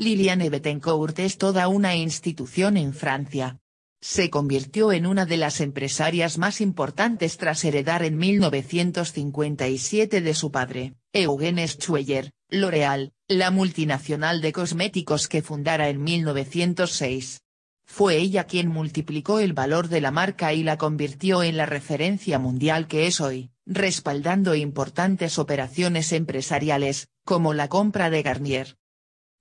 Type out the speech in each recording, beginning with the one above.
Liliane Bettencourt es toda una institución en Francia. Se convirtió en una de las empresarias más importantes tras heredar en 1957 de su padre, Eugene Schueller, L'Oréal, la multinacional de cosméticos que fundara en 1906. Fue ella quien multiplicó el valor de la marca y la convirtió en la referencia mundial que es hoy, respaldando importantes operaciones empresariales, como la compra de Garnier.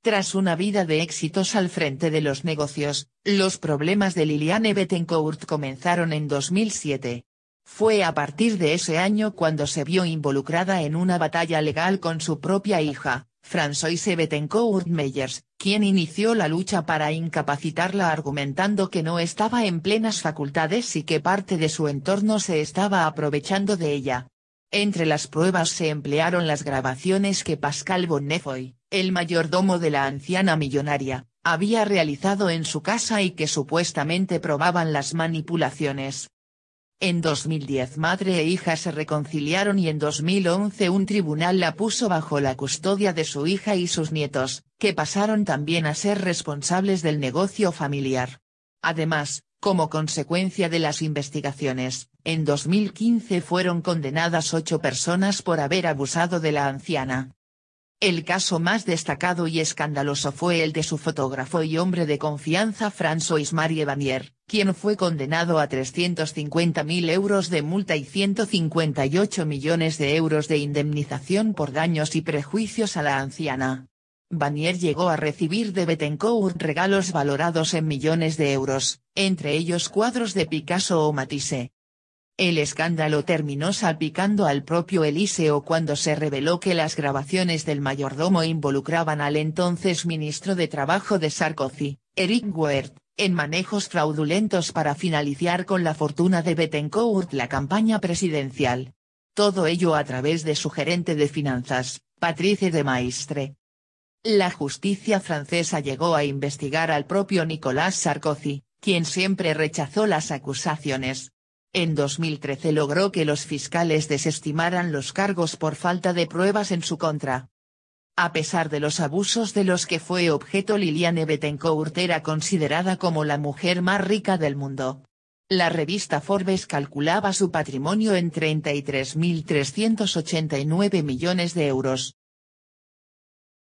Tras una vida de éxitos al frente de los negocios, los problemas de Liliane Bettencourt comenzaron en 2007. Fue a partir de ese año cuando se vio involucrada en una batalla legal con su propia hija, Françoise Bettencourt Meyers, quien inició la lucha para incapacitarla argumentando que no estaba en plenas facultades y que parte de su entorno se estaba aprovechando de ella. Entre las pruebas se emplearon las grabaciones que Pascal Bonnefoy, el mayordomo de la anciana millonaria, había realizado en su casa y que supuestamente probaban las manipulaciones. En 2010 madre e hija se reconciliaron y en 2011 un tribunal la puso bajo la custodia de su hija y sus nietos, que pasaron también a ser responsables del negocio familiar. Además, como consecuencia de las investigaciones, en 2015 fueron condenadas ocho personas por haber abusado de la anciana. El caso más destacado y escandaloso fue el de su fotógrafo y hombre de confianza François Marie Banier, quien fue condenado a 350.000 euros de multa y 158 millones de euros de indemnización por daños y prejuicios a la anciana. Banier llegó a recibir de Bettencourt regalos valorados en millones de euros, entre ellos cuadros de Picasso o Matisse, el escándalo terminó salpicando al propio Eliseo cuando se reveló que las grabaciones del mayordomo involucraban al entonces ministro de Trabajo de Sarkozy, Eric Wert, en manejos fraudulentos para finalizar con la fortuna de Bettencourt la campaña presidencial. Todo ello a través de su gerente de finanzas, Patrice de Maistre. La justicia francesa llegó a investigar al propio Nicolas Sarkozy, quien siempre rechazó las acusaciones en 2013 logró que los fiscales desestimaran los cargos por falta de pruebas en su contra. A pesar de los abusos de los que fue objeto Liliane Bettencourt era considerada como la mujer más rica del mundo. La revista Forbes calculaba su patrimonio en 33.389 millones de euros,